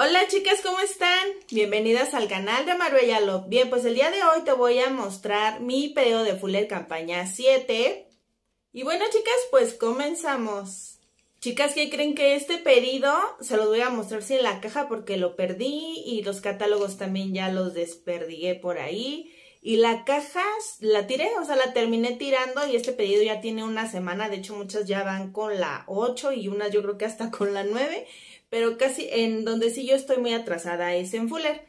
Hola chicas, ¿cómo están? Bienvenidas al canal de Marbella Love. Bien, pues el día de hoy te voy a mostrar mi pedido de Fuller Campaña 7. Y bueno chicas, pues comenzamos. Chicas, ¿qué creen que este pedido se los voy a mostrar sin la caja porque lo perdí y los catálogos también ya los desperdigué por ahí? Y la caja la tiré, o sea, la terminé tirando y este pedido ya tiene una semana. De hecho, muchas ya van con la 8 y unas yo creo que hasta con la 9 pero casi en donde sí yo estoy muy atrasada es en Fuller.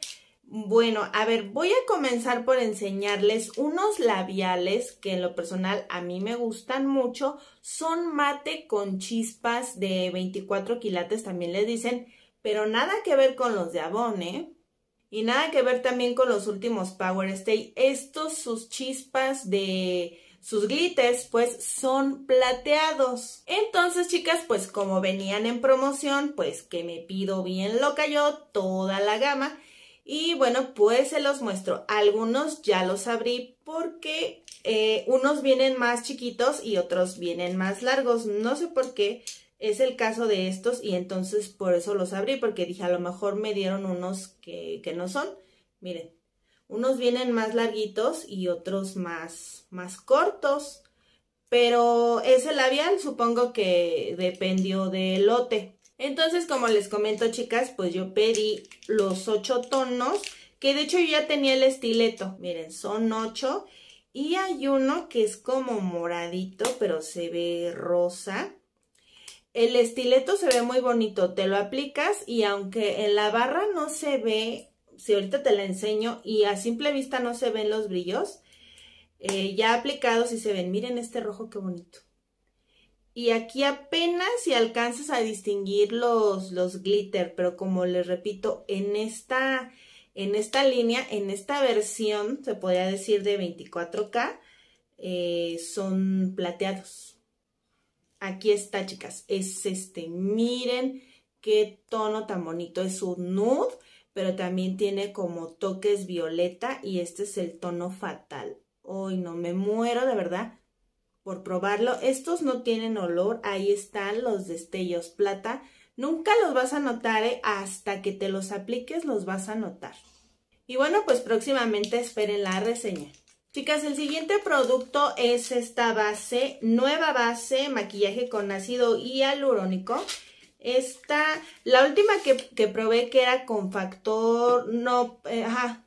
Bueno, a ver, voy a comenzar por enseñarles unos labiales que en lo personal a mí me gustan mucho. Son mate con chispas de 24 quilates, también les dicen, pero nada que ver con los de Avon, ¿eh? Y nada que ver también con los últimos Power Stay. Estos, sus chispas de sus glites, pues son plateados. Entonces chicas, pues como venían en promoción, pues que me pido bien loca yo toda la gama. Y bueno, pues se los muestro. Algunos ya los abrí porque eh, unos vienen más chiquitos y otros vienen más largos. No sé por qué es el caso de estos y entonces por eso los abrí porque dije a lo mejor me dieron unos que, que no son. Miren, unos vienen más larguitos y otros más, más cortos. Pero ese labial supongo que dependió del lote. Entonces, como les comento, chicas, pues yo pedí los ocho tonos, que de hecho yo ya tenía el estileto. Miren, son ocho. Y hay uno que es como moradito, pero se ve rosa. El estileto se ve muy bonito, te lo aplicas y aunque en la barra no se ve si ahorita te la enseño y a simple vista no se ven los brillos, eh, ya aplicados y se ven, miren este rojo qué bonito. Y aquí apenas si alcanzas a distinguir los, los glitter, pero como les repito, en esta, en esta línea, en esta versión, se podría decir de 24K, eh, son plateados. Aquí está, chicas, es este, miren qué tono tan bonito, es un nude pero también tiene como toques violeta y este es el tono fatal. Hoy no me muero de verdad por probarlo. Estos no tienen olor, ahí están los destellos plata. Nunca los vas a notar, ¿eh? hasta que te los apliques los vas a notar. Y bueno, pues próximamente esperen la reseña. Chicas, el siguiente producto es esta base, nueva base, maquillaje con ácido hialurónico. Esta, la última que, que probé que era con factor, no, eh, ajá,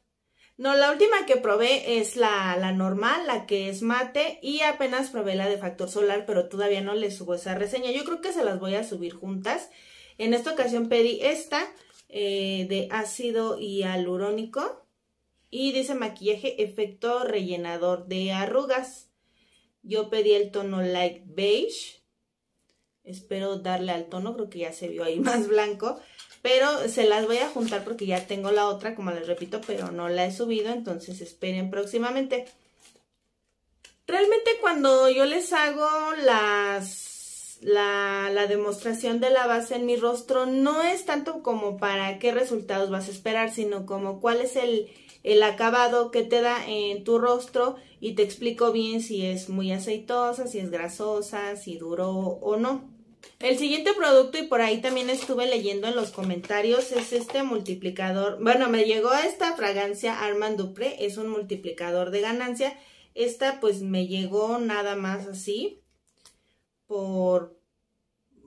no, la última que probé es la, la, normal, la que es mate, y apenas probé la de factor solar, pero todavía no le subo esa reseña. Yo creo que se las voy a subir juntas. En esta ocasión pedí esta eh, de ácido hialurónico y dice maquillaje efecto rellenador de arrugas. Yo pedí el tono light beige Espero darle al tono, creo que ya se vio ahí más blanco. Pero se las voy a juntar porque ya tengo la otra, como les repito, pero no la he subido, entonces esperen próximamente. Realmente cuando yo les hago la, demostración de la base en mi rostro, no es tanto como para qué resultados vas a esperar, sino como cuál es el, el acabado que te da en tu rostro y te explico bien si es muy aceitosa, si es grasosa, si duro o no. El siguiente producto, y por ahí también estuve leyendo en los comentarios, es este multiplicador. Bueno, me llegó esta fragancia Armand Dupré, es un multiplicador de ganancia. Esta pues me llegó nada más así por...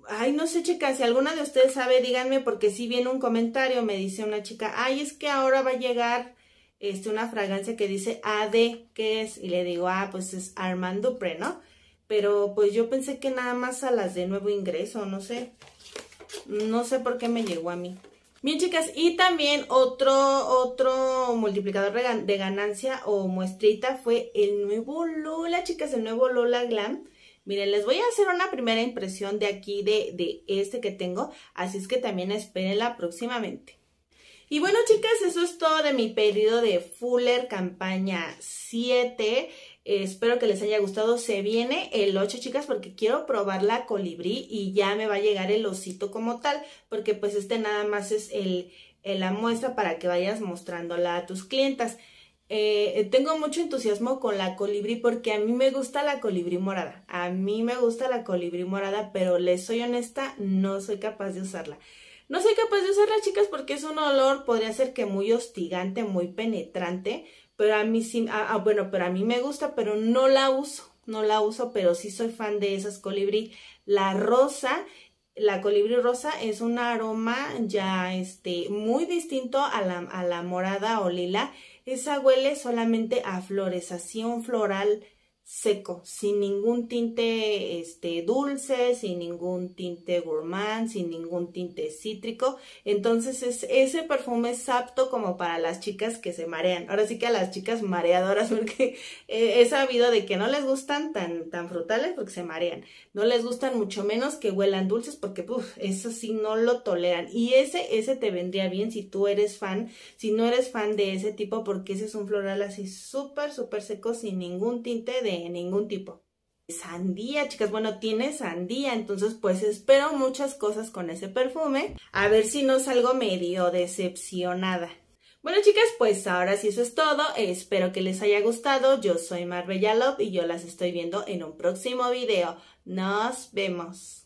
Ay, no sé, chicas, si alguna de ustedes sabe, díganme, porque si viene un comentario, me dice una chica, ay, es que ahora va a llegar este, una fragancia que dice AD, ¿qué es? Y le digo, ah, pues es Armand Dupré, ¿no? Pero pues yo pensé que nada más a las de nuevo ingreso, no sé. No sé por qué me llegó a mí. Bien, chicas, y también otro, otro multiplicador de ganancia o muestrita fue el nuevo Lola, chicas, el nuevo Lola Glam. Miren, les voy a hacer una primera impresión de aquí, de, este que tengo, así es que también espérenla próximamente. Y bueno, chicas, eso es todo de mi pedido de Fuller Campaña 7. Eh, espero que les haya gustado. Se viene el 8, chicas, porque quiero probar la colibrí y ya me va a llegar el osito como tal, porque pues este nada más es el, la muestra para que vayas mostrándola a tus clientas. Eh, tengo mucho entusiasmo con la colibrí porque a mí me gusta la colibrí morada. A mí me gusta la colibrí morada, pero les soy honesta, no soy capaz de usarla. No soy capaz de usarla, chicas, porque es un olor, podría ser que muy hostigante, muy penetrante, pero a mí sí, ah, ah, bueno, pero a mí me gusta, pero no la uso, no la uso, pero sí soy fan de esas colibrí. La rosa, la colibrí rosa es un aroma ya, este, muy distinto a la, a la morada o lila. Esa huele solamente a flores, floral seco, sin ningún tinte este, dulce, sin ningún tinte gourmand, sin ningún tinte cítrico. Entonces ese perfume es apto como para las chicas que se marean. Ahora sí que a las chicas mareadoras, porque eh, he sabido de que no les gustan tan, tan frutales porque se marean. No les gustan mucho menos que huelan dulces porque eso sí no lo toleran. Y ese, ese te vendría bien si tú eres fan, si no eres fan de ese tipo porque ese es un floral así súper, súper seco, sin ningún tinte de ningún tipo. Sandía, chicas, bueno, tiene sandía, entonces pues espero muchas cosas con ese perfume. A ver si no salgo medio decepcionada. Bueno chicas, pues ahora sí eso es todo, espero que les haya gustado, yo soy Marbella Love y yo las estoy viendo en un próximo video. Nos vemos.